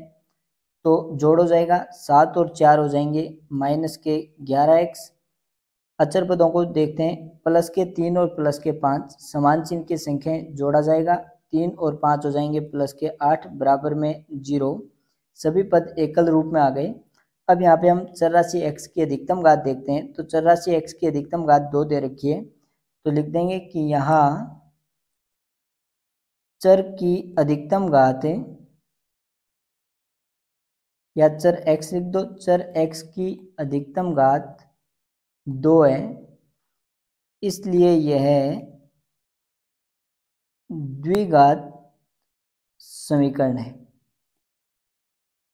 तो जोड़ हो जाएगा सात और चार हो जाएंगे माइनस के ग्यारह एक्स अचर पदों को देखते हैं प्लस के तीन और प्लस के पाँच समान चिन्ह की संख्याएं जोड़ा जाएगा तीन और पाँच हो जाएंगे प्लस के आठ बराबर में जीरो सभी पद एकल रूप में आ गए अब यहाँ पे हम चौरासी एक्स की अधिकतम घात देखते हैं तो चौरासी एक्स की अधिकतम घात दो दे रखी है तो लिख देंगे कि यहाँ चर की अधिकतम है या चर एक्स लिख दो चर एक्स की अधिकतम घात दो है इसलिए यह द्विघात समीकरण है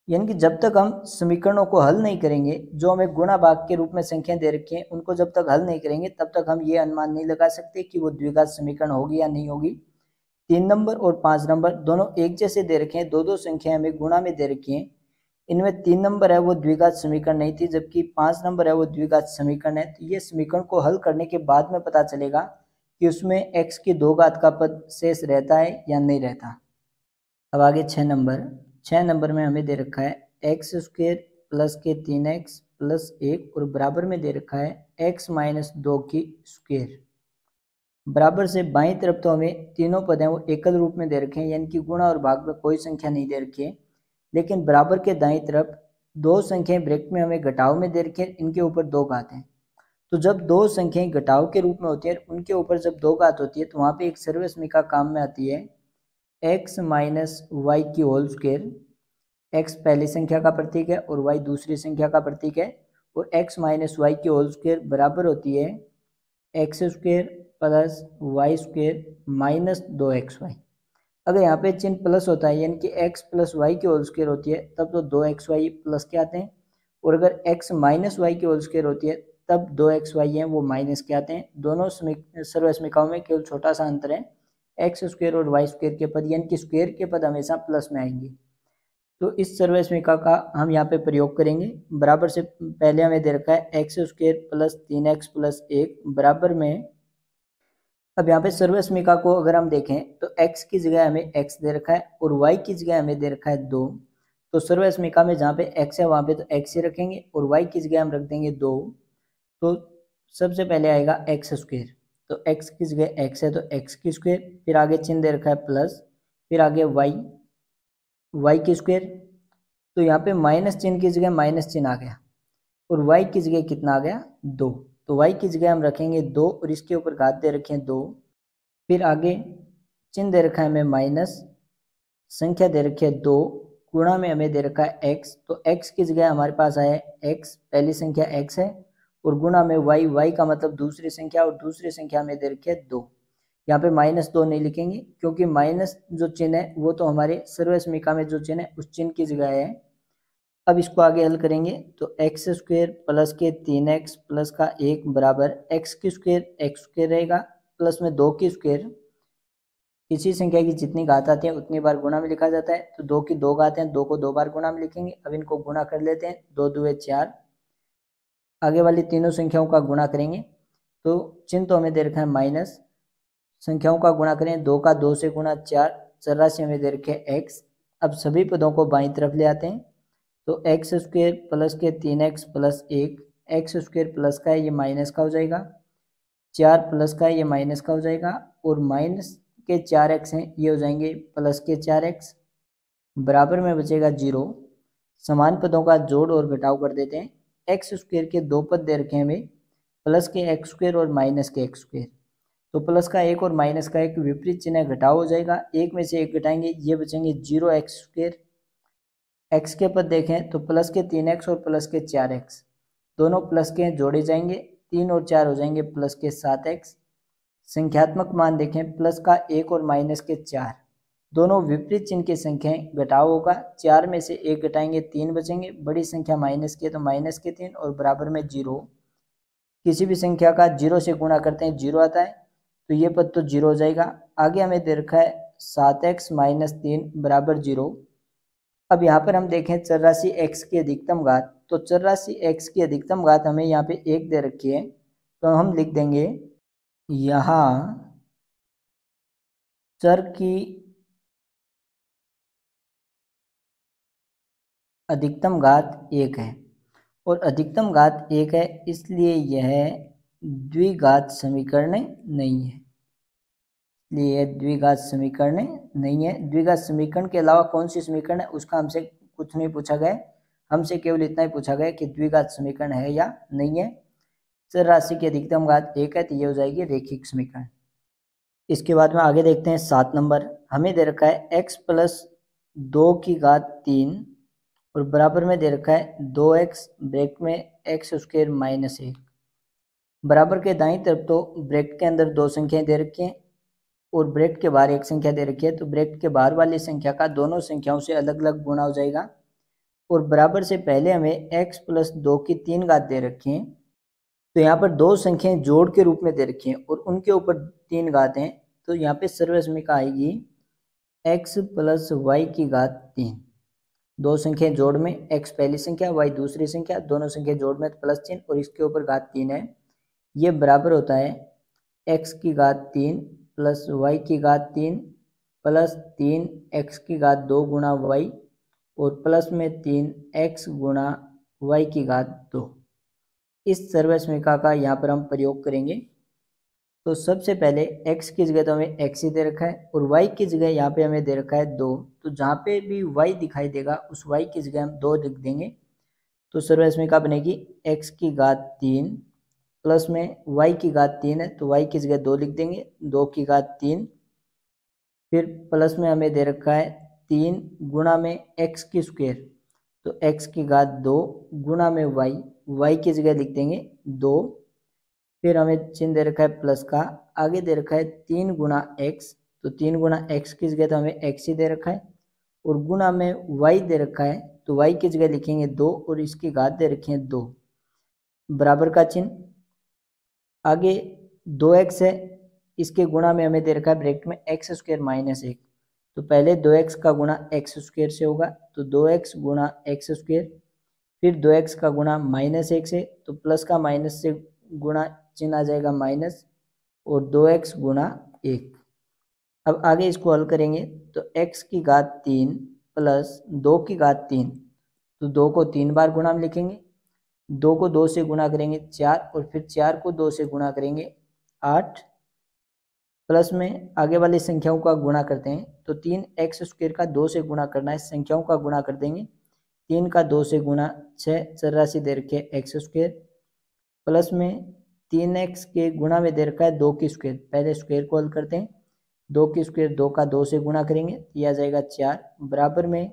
यानी कि जब तक हम समीकरणों को हल नहीं करेंगे जो हमें गुणा भाग के रूप में संख्या दे रखी हैं उनको जब तक हल नहीं करेंगे तब तक हम ये अनुमान नहीं लगा सकते कि वो द्विघात समीकरण होगी या नहीं होगी तीन नंबर और पाँच नंबर दोनों एक जैसे दे रखे हैं दो दो संख्याएं हमें गुणा में दे रखी हैं इनमें तीन नंबर है वो द्विघात समीकरण नहीं थी जबकि पाँच नंबर है वो द्विघात समीकरण है तो ये समीकरण को हल करने के बाद में पता चलेगा कि उसमें एक्स की दो घात का पद शेष रहता है या नहीं रहता अब आगे छः नंबर छः नंबर में हमें दे रखा है एक्स स्क्वेयर प्लस के तीन एक्स प्लस एक और बराबर में दे रखा है एक्स माइनस दो की स्क्वेयर बराबर से बाईं तरफ तो हमें तीनों पद हैं वो एकल रूप में दे रखे हैं यानी कि गुणा और भाग में कोई संख्या नहीं दे रखी है लेकिन बराबर के दाई तरफ दो संख्याएं ब्रेक में हमें घटाव में दे रखी है इनके ऊपर दो घात हैं तो जब दो संख्याएं घटाव के रूप में होती है उनके ऊपर जब दो घात होती है तो वहाँ पे एक सर्वस्मिका काम में आती है एक्स माइनस वाई की होल स्केयर एक्स पहली संख्या का प्रतीक है और वाई दूसरी संख्या का प्रतीक है और एक्स माइनस वाई की होल स्केयर बराबर होती है X square plus Y square minus दो एक्स वाई अगर यहाँ पे चिन्ह प्लस होता है यानी कि एक्स प्लस वाई की होल स्केयर होती है तब तो दो एक्स वाई प्लस के आते हैं और अगर एक्स माइनस वाई की होल स्केयर होती है तब दो एक्स वाई है वो माइनस के आते हैं दोनों सर्वस्मिकाओं में केवल छोटा सा अंतर है एक्स स्क्वेयर और वाई स्क्वेयर के पद यानी कि स्क्वेयर के पद हमेशा प्लस में आएंगे तो इस सर्वे रेखा का हम यहाँ पे प्रयोग करेंगे बराबर से पहले हमें दे रखा है एक्स स्क्वेयर प्लस तीन एक्स प्लस एक बराबर में अब यहाँ पे सर्वस्मिका को अगर हम देखें तो एक्स की जगह हमें एक्स दे रखा है और वाई की जगह हमें दे रखा है दो तो सर्वस्मिका में जहाँ पे एक्स है वहाँ पे तो एक्स ही रखेंगे और वाई की जगह हम रख देंगे दो तो सबसे पहले आएगा एक्स स्क्वेयर तो एक्स की जगह एक्स है तो एक्स की स्क्वेयर फिर आगे चिन्ह दे रखा है प्लस फिर आगे वाई वाई की स्क्वेयर तो यहाँ पे माइनस चिन्ह की जगह माइनस चिन्ह आ गया और वाई की जगह कितना आ गया दो तो वाई की जगह हम रखेंगे दो और इसके ऊपर घात दे रखे हैं दो फिर आगे चिन्ह दे रखा है हमें माइनस संख्या दे रखी है दो गुणा में हमें दे रखा है एक्स तो एक्स की जगह हमारे पास आया एक्स पहली संख्या एक्स है और गुणा में वाई वाई का मतलब दूसरी संख्या और दूसरी संख्या में दे रखी है दो यहाँ पे माइनस दो नहीं लिखेंगे क्योंकि माइनस जो चिन्ह है वो तो हमारे सर्वस्मिका में जो चिन्ह है उस चिन्ह की जगह है अब इसको आगे हल करेंगे तो एक्स स्क्वेयर प्लस के तीन एक्स प्लस का एक बराबर एक्स की स्क्वेयर एक्स स्क्वेयर रहेगा प्लस में दो की स्क्वेयर किसी संख्या की जितनी घात आती है उतनी बार गुणा में लिखा जाता है तो दो की दो घात हैं दो को दो बार गुणा में लिखेंगे अब इनको गुणा कर लेते हैं दो दुए चार आगे वाली तीनों संख्याओं का गुणा करेंगे तो चिन्ह तो हमें दे रखा है माइनस संख्याओं का गुणा करें दो का दो से गुणा चार चौरासी हमें दे रखे एक्स अब सभी पदों को बाई तरफ ले आते हैं तो एक्स स्क्वेयर प्लस के तीन एक्स प्लस एक एक्स स्क्वेयर प्लस का है ये माइनस का हो जाएगा चार प्लस का है ये माइनस का हो जाएगा और माइनस के चार एक्स हैं ये हो जाएंगे प्लस के चार एक्स बराबर में बचेगा जीरो समान पदों का जोड़ और घटाव कर देते हैं एक्स स्क्वेयर के दो पद दे रखे हैं प्लस के एक्स स्क्वेयर और माइनस के एक्स स्क्वेयर तो प्लस का एक और माइनस का एक विपरीत चिन्ह घटा हो जाएगा एक में से एक घटाएंगे ये बचेंगे जीरो एक्स स्क्वेयर एक्स के पद देखें तो प्लस के तीन एक्स और प्लस के चार एक्स दोनों प्लस के जोड़े जाएंगे तीन और चार हो जाएंगे प्लस के सात एक्स संख्यात्मक मान देखें प्लस का एक और माइनस के चार दोनों विपरीत चिन्ह की संख्याएं घटाव होगा चार में से एक घटाएंगे तीन बचेंगे बड़ी संख्या माइनस की है तो माइनस के तीन और बराबर में जीरो किसी भी संख्या का जीरो से गुणा करते हैं जीरो आता है तो ये पद तो जीरो हो जाएगा आगे हमें दे रखा है सात एक्स माइनस तीन बराबर जीरो अब यहाँ पर हम देखें चौरासी एक्स की अधिकतम घात तो चौरासी एक्स की अधिकतम घात हमें यहाँ पे एक दे रखी है तो हम लिख देंगे यहाँ चर की अधिकतम घात एक है और अधिकतम घात एक है इसलिए यह द्विघात समीकरण नहीं है इसलिए यह द्विघात समीकरण नहीं है द्विघात समीकरण के अलावा कौन सी समीकरण है उसका हमसे कुछ नहीं पूछा गया हमसे केवल इतना ही पूछा गया कि द्विघात समीकरण है या नहीं है सर राशि की अधिकतम घात एक है तो यह हो जाएगी रेखिक समीकरण इसके बाद में आगे देखते हैं सात नंबर हमें दे रखा है एक्स प्लस दो की घात तीन और बराबर में दे रखा है दो एक्स ब्रेक में एक्स स्क्र माइनस एक बराबर के दाई तरफ तो ब्रेक के अंदर दो संख्याएं दे रखी हैं और ब्रेक के बाहर एक संख्या दे रखी है तो ब्रेक के बाहर वाली संख्या का दोनों संख्याओं से अलग अलग गुणा हो जाएगा और बराबर से पहले हमें x प्लस दो की तीन घात दे रखी हैं तो यहाँ पर दो संख्याएं जोड़ के रूप में दे रखी हैं और उनके ऊपर तीन घात हैं तो यहाँ पे सर्वस्मिका आएगी x प्लस वाई की घात तीन दो संख्या जोड़ में एक्स पहली संख्या वाई दूसरी संख्या दोनों संख्या जोड़ में प्लस तो चिन्ह और इसके ऊपर घात तीन है ये बराबर होता है एक्स की घात तीन प्लस वाई की घात तीन प्लस तीन एक्स की घात दो गुणा वाई और प्लस में तीन एक्स गुणा वाई की घात दो इस सर्वसमिका का यहाँ पर हम प्रयोग करेंगे तो सबसे पहले x की जगह तो हमें x ही दे रखा है और y की जगह यहाँ पे हमें दे रखा है दो तो जहाँ पे भी y दिखाई देगा उस y की जगह हम दो लिख देंगे तो सर्वे इसमें क्या बनेगी x की घात तीन प्लस में y की घात तीन है तो y की जगह दो लिख देंगे दो की घात तीन फिर प्लस में हमें दे रखा है तीन गुणा में x की स्क्वेयर तो x की घात दो गुणा में y y की जगह लिख देंगे दो फिर हमें चिन्ह दे रखा है प्लस का आगे दे रखा है तीन गुना एक्स तो तीन गुना एक्स की जगह तो हमें एक्स ही दे रखा है और गुना में वाई दे रखा है तो वाई की जगह लिखेंगे दो और इसकी घात दे रखी है दो बराबर का चिन्ह आगे दो एक्स है इसके गुणा में हमें दे रखा है ब्रेक में एक्स स्क्र माइनस एक तो पहले दो एक्स का गुणा एक्स स्क्र से होगा तो दो एक्स गुणा एक्स स्क्र फिर दो एक्स का गुणा माइनस एक से तो प्लस का माइनस से गुणा चिन्ह आ जाएगा माइनस और दो एक्स गुणा एक अब आगे इसको हल करेंगे तो एक्स की घात तीन प्लस दो की घात तीन तो दो को तीन बार गुणा में लिखेंगे दो को दो से गुणा करेंगे चार और फिर चार को दो से गुणा करेंगे आठ प्लस में आगे वाली संख्याओं का गुणा करते हैं तो तीन एक्स स्क्वेयर का दो से गुणा करना है संख्याओं का गुणा कर देंगे तीन का दो से गुणा छः चौरासी दे रखे एक्स स्क्वेयर प्लस में तीन एक्स के गुणा में दे रखा है दो की स्क्वेयर पहले स्क्वेयर कॉल करते हैं दो की स्क्वेयर दो का दो से गुणा करेंगे तो यह आ जाएगा चार बराबर में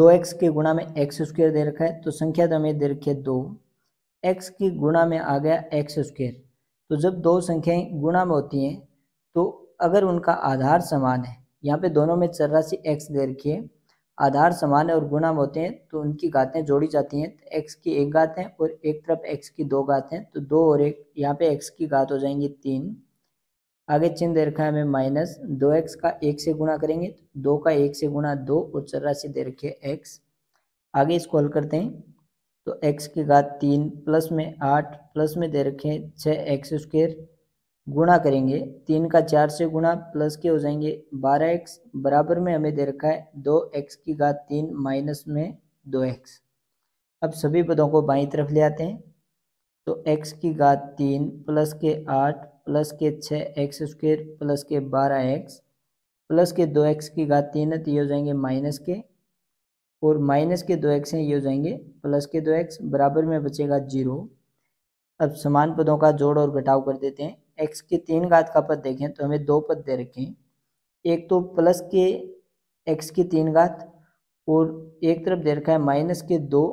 दो एक्स के गुणा में एक्स स्क्वेयर दे रखा है तो संख्या तो हमें दे रखी है दो एक्स की गुणा में आ गया एक्स स्क्वेयर तो जब दो संख्याएं गुणा में होती हैं तो अगर उनका आधार समान है यहाँ पे दोनों में चर्रासी एक्स दे रखी है आधार समान है और गुणा होते हैं तो उनकी घातें जोड़ी जाती हैं तो एक्स की एक घात है और एक तरफ एक्स की दो घात हैं तो दो और एक यहाँ पे एक्स की घात हो जाएंगी तीन आगे चिन्ह दे रखा है हमें माइनस दो एक्स का एक से गुणा करेंगे तो दो का एक से गुणा दो और चौरासी दे रखी एक्स आगे इसको हल करते हैं तो एक्स की घात तीन प्लस में आठ प्लस में दे रखे छः एक्स स्क्वेयर गुणा करेंगे तीन का चार से गुणा प्लस के हो जाएंगे बारह एक्स बराबर में हमें दे रखा है दो एक्स की घात तीन माइनस में दो एक्स अब सभी पदों को बाई तरफ ले आते हैं तो एक्स की घात तीन प्लस के आठ प्लस के छः एक्स स्क्वेयर प्लस के बारह एक्स प्लस के दो एक्स की घात तीन है तो ये हो जाएंगे माइनस के और माइनस के दो एक्स हैं ये हो जाएंगे प्लस के दो एक्स बराबर में बचेगा जीरो अब समान पदों का जोड़ और घटाव कर देते हैं एक्स के तीन घात का पद देखें तो हमें दो पद दे रखे हैं एक तो प्लस के एक्स की तीन घात और एक तरफ दे रखा है माइनस के दो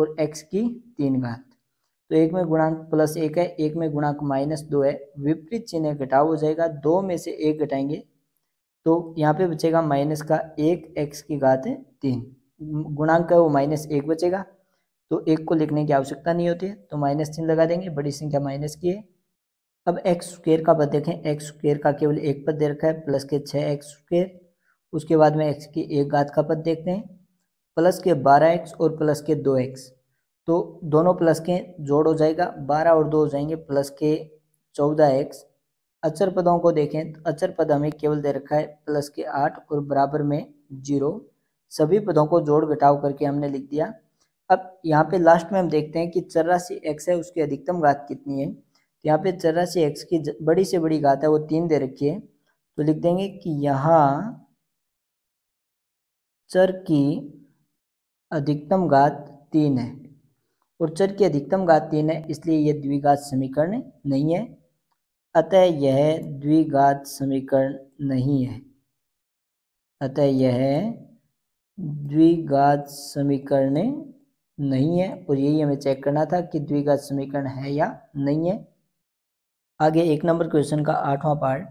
और एक्स की तीन घात तो एक में गुणांक प्लस एक है एक में गुणांक माइनस दो है विपरीत चिन्ह घटाव हो जाएगा दो में से एक घटाएंगे तो यहाँ पे बचेगा माइनस का एक एक्स की घात है तीन गुणांक है वो माइनस एक बचेगा तो एक को लिखने की आवश्यकता नहीं होती है तो माइनस चिन्ह लगा देंगे बड़ी संख्या माइनस की है अब एक्स स्क्र का पद देखें एक्स स्क्र का केवल एक पद दे रखा है प्लस के छः एक्स स्क्र उसके बाद में एक्स की एक घात का पद देखते हैं प्लस के बारह एक्स और प्लस के दो एक्स तो दोनों प्लस के जोड़ हो जाएगा बारह और दो हो जाएंगे प्लस के चौदह एक्स अचर पदों को देखें तो अचर पद हमें केवल दे रखा है प्लस के आठ और बराबर में जीरो सभी पदों को जोड़ घटाव करके हमने लिख दिया अब यहाँ पे लास्ट में हम देखते हैं कि चौरासी एक्स है उसकी अधिकतम घात कितनी है यहाँ पे चौरासी एक्स की बड़ी से बड़ी घात है वो तीन दे रखी है तो लिख देंगे कि यहाँ चर की अधिकतम घात तीन है और चर की अधिकतम घात तीन है इसलिए यह द्विघात समीकरण नहीं है अतः यह द्विघात समीकरण नहीं है अतः यह द्विघात समीकरण नहीं है और यही हमें चेक करना था कि द्विघात समीकरण है या नहीं है आगे एक नंबर क्वेश्चन का आठवां पार्ट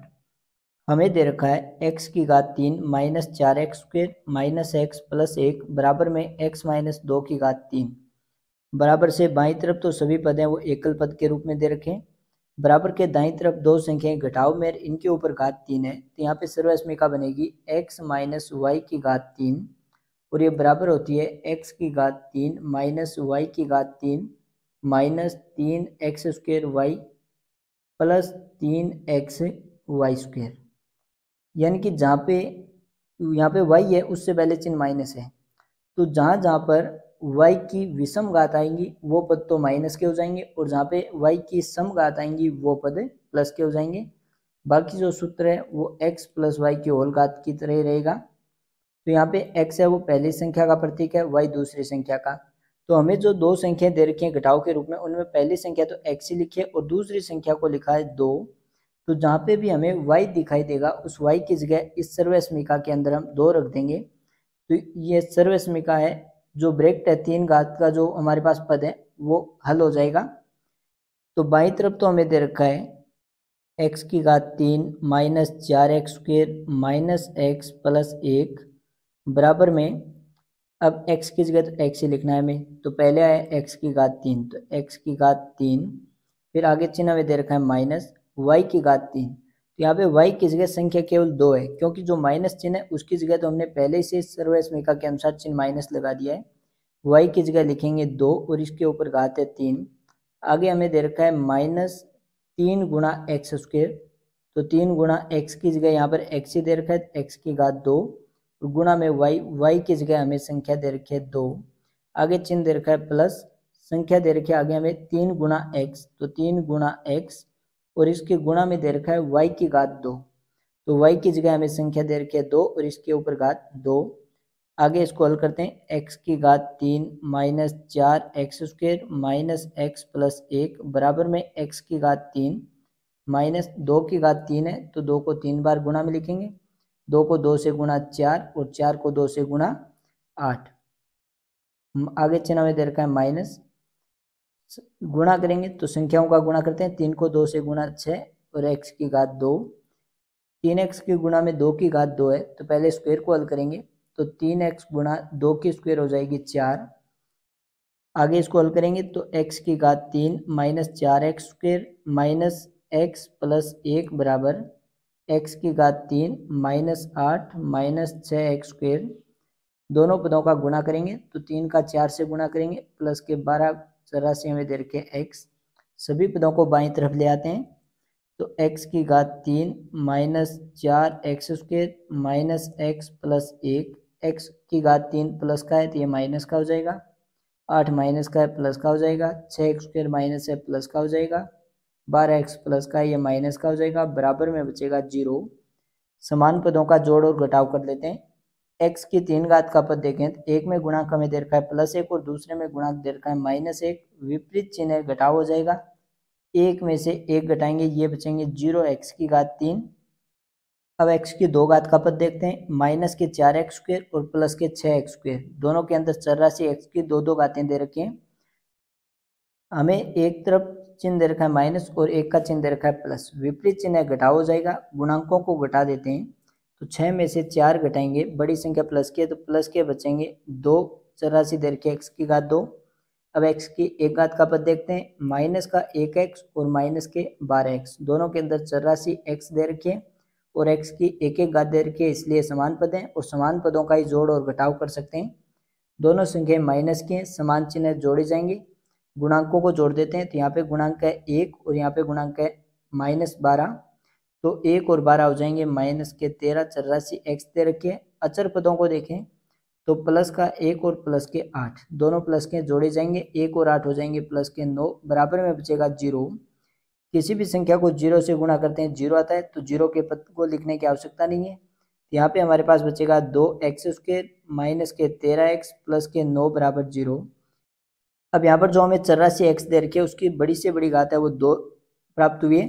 हमें दे रखा है एक्स की घात तीन माइनस चार x square minus x plus एक बराबर में एक्स माइनस दो की घात तीन बराबर से बाई तरफ तो सभी पद हैं वो एकल पद के रूप में दे रखें बराबर के दाई तरफ दो संख्याएं घटाओ में इनके ऊपर घात तीन है तो यहाँ पे सर्वस्मिका बनेगी एक्स माइनस वाई की घात तीन और ये बराबर होती है एक्स की घात तीन माइनस वाई की घात तीन माइनस तीन एक्स स्क्वेयर वाई प्लस तीन एक्स वाई स्क्वेयर यानी कि जहाँ पे यहाँ पे वाई है उससे पहले चिन्ह माइनस है तो जहाँ जहाँ पर वाई की विषम घात आएंगी वो पद तो माइनस के हो जाएंगे और जहाँ पे वाई की सम घात आएंगी वो पद प्लस के हो जाएंगे बाकी जो सूत्र है वो एक्स प्लस वाई की होल घात की तरह रहेगा तो यहाँ पे एक्स है वो पहली संख्या का प्रतीक है वाई दूसरी संख्या का तो हमें जो दो संख्याएं दे रखी हैं घटाओ के रूप में उनमें पहली संख्या तो एक्स ही लिखी है और दूसरी संख्या को लिखा है दो तो जहाँ पे भी हमें वाई दिखाई देगा उस वाई की जगह इस सर्वस्मिका के अंदर हम दो रख देंगे तो ये सर्वस्मिका है जो ब्रेक है तीन घात का जो हमारे पास पद है वो हल हो जाएगा तो बाई तरफ तो हमें दे रखा है एक्स की घात तीन माइनस चार x square minus x plus एक बराबर में अब x की जगह तो x ही लिखना है हमें तो पहले आया x की घात तीन तो x की घात तीन फिर आगे चिन्ह हमें दे रखा है माइनस y की घात तीन तो यहाँ पे y की जगह संख्या केवल दो है क्योंकि जो माइनस चिन्ह है उसकी जगह तो हमने पहले से सर्वस्मिका के अनुसार चिन्ह माइनस लगा दिया है वाई की जगह लिखेंगे दो और इसके ऊपर घात है तीन आगे हमें दे रखा है माइनस तीन गुणा एक्स स्क्र तो तीन गुणा एक्स की जगह यहाँ पर एक्स ही दे रखा है एक्स की घात दो गुणा में वाई वाई की जगह हमें संख्या दे रखी है दो आगे चिन्ह दे रखा है प्लस संख्या दे रखी है आगे हमें तीन गुणा एक्स तो तीन गुणा एक्स और इसके गुणा में दे रखा है वाई की घात दो तो वाई की जगह हमें संख्या दे रखी है दो और इसके ऊपर घात दो आगे इसको हल करते हैं एक्स की घात तीन माइनस चार x square minus x plus एक बराबर में एक्स की घात तीन माइनस दो की घात तीन है तो दो को तीन बार गुणा में लिखेंगे दो को दो से गुणा चार और चार को दो से गुणा आठ आगे चिन्ह में दे रखा है माइनस गुणा करेंगे तो संख्याओं का गुणा करते हैं तीन को दो से गुणा छः और एक्स की घात दो तीन एक्स की गुणा में दो की घात दो है तो पहले स्क्वायर को हल करेंगे तो तीन एक्स गुणा दो की स्क्वायर हो जाएगी चार आगे इसको हल करेंगे तो एक्स की घात तीन माइनस चार x square minus x plus एक बराबर एक्स की घात तीन माइनस आठ माइनस छः एक्स स्क्वेयर दोनों पदों का गुणा करेंगे तो तीन का चार से गुणा करेंगे प्लस के बारह चौरासी में हमें दे रखे एक्स सभी पदों को बाई तरफ ले आते हैं तो एक्स की घात तीन माइनस चार x square minus x plus एक एक्स की घात तीन प्लस का है तो ये माइनस का हो जाएगा आठ माइनस का है प्लस का हो जाएगा छः एक्स स्क्वेयर माइनस है प्लस का हो जाएगा बारह एक्स प्लस का ये माइनस का हो जाएगा बराबर में बचेगा जीरो समान पदों का जोड़ और घटाव कर लेते हैं एक्स की तीन घात का पद देखें तो एक में गुणा हमें दे रखा है प्लस एक और दूसरे में गुणा दे रखा है माइनस एक विपरीत चिन्ह घटाव हो जाएगा एक में से एक घटाएंगे ये बचेंगे जीरो एक्स की घात तीन अब एक्स की दो घात का पद देखते हैं माइनस के चार एक्स स्क्वेयर और प्लस के छः एक्स स्क्वेयर दोनों के अंदर चौरासी एक्स की दो दो घातें दे रखी हैं हमें एक तरफ चिन्ह दे रखा है माइनस और एक का चिन्ह दे रखा है प्लस विपरीत चिन्ह घटा हो जाएगा गुणांकों को घटा देते हैं तो छः में से चार घटाएंगे बड़ी संख्या प्लस की है तो प्लस के बचेंगे दो चौरासी दे रखे एक्स की घात दो अब एक्स की एक घात का पद देखते हैं माइनस का एक एक्स और माइनस के बारह एक्स दोनों के अंदर चौरासी एक्स दे रखे और एक्स की एक एक घात दे रखी है इसलिए समान पद हैं और समान पदों का ही जोड़ और घटाव कर सकते हैं दोनों संख्याएं माइनस की हैं समान चिन्ह जोड़े जाएंगे गुणांकों को जोड़ देते हैं तो यहाँ पे गुणांक है एक और यहाँ पे गुणांक है माइनस बारह तो एक और बारह हो जाएंगे माइनस के तेरह चौरासी एक्स दे रखिए अचर पदों को देखें तो प्लस का एक और प्लस के आठ दोनों प्लस के जोड़े जाएंगे एक और आठ हो जाएंगे प्लस के नौ बराबर में बचेगा जीरो किसी भी संख्या को जीरो से गुणा करते हैं जीरो आता है तो जीरो के पद को लिखने की आवश्यकता नहीं है तो यहाँ पे हमारे पास बचेगा दो एक्स स्क्र माइनस के तेरह एक्स प्लस के नौ बराबर जीरो अब यहाँ पर जो हमें चौरासी एक्स दे रखी है उसकी बड़ी से बड़ी घात है वो दो प्राप्त हुई है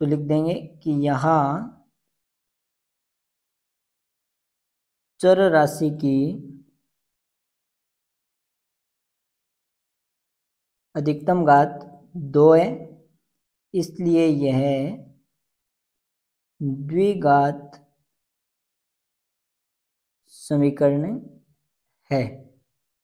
तो लिख देंगे कि यहाँ चर राशि की अधिकतम घात दो है इसलिए यह द्विघात समीकरण है